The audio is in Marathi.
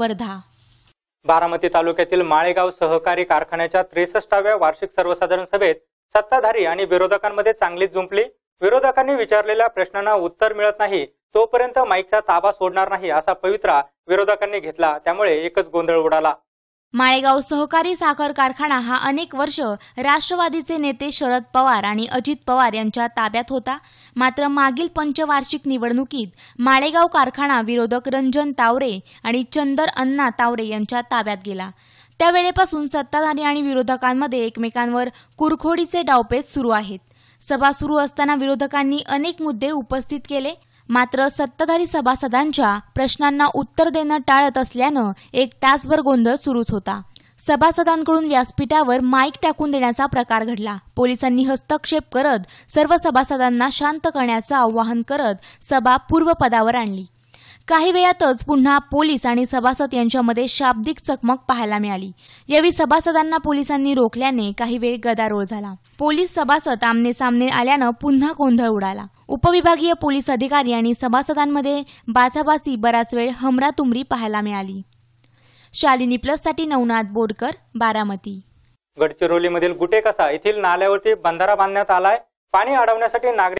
वर्धा बारामती तालुक्यातील माळेगाव सहकारी कारखान्याच्या त्रेसष्टाव्या वार्षिक सर्वसाधारण सभेत सत्ताधारी आणि विरोधकांमध्ये चांगलीच जुंपली विरोधकांनी विचारलेल्या प्रश्नांना उत्तर मिळत नाही तोपर्यंत माईकचा ताबा सोडणार नाही असा पवित्रा विरोधकांनी घेतला त्यामुळे एकच गोंधळ उडाला माळेगाव सहकारी साखर कारखाना हा अनेक वर्ष राष्ट्रवादीचे नेते शरद पवार आणि अजित पवार यांच्या ताब्यात होता मात्र मागील पंचवार्षिक निवडणुकीत माळेगाव कारखाना विरोधक रंजन तावरे आणि चंदर अण्णा तावरे यांच्या ताब्यात गेला त्यावेळेपासून सत्ताधारी आणि विरोधकांमध्ये एकमेकांवर कुरखोडीचे डावपेच सुरू आहेत सभा सुरू असताना विरोधकांनी अनेक मुद्दे उपस्थित केले मात्र सत्ताधारी सभासदांच्या प्रश्नांना उत्तर देणं टाळत असल्यानं एक तासभर गोंधळ सुरूच होता सभासदांकडून व्यासपीठावर माईक टाकून देण्याचा प्रकार घडला पोलिसांनी हस्तक्षेप करत सर्व सभासदांना शांत करण्याचं आवाहन करत सभा पूर्वपदावर आणली काही वेळातच पुन्हा पोलीस आणि सभासद यांच्यामध्ये शाब्दिक चकमक पाहायला मिळाली यावेळी सभासदांना पोलिसांनी रोखल्याने काही वेळ गदारोळ झाला पोलीस सभासद आमने सामने आल्यानं पुन्हा गोंधळ उडाला उपविभागीय पोलीस अधिकारी आणि सभासदांमध्ये बाचाबाची बराच वेळ हमरातुमरी पाहायला मिळाली शालिनी प्लससाठी नवनाथ बोरकर बारामती गडचिरोलीमधील कसा येथील नाल्यावरती बंधारा बांधण्यात आलाय पाणी अडवण्यासाठी नागरिक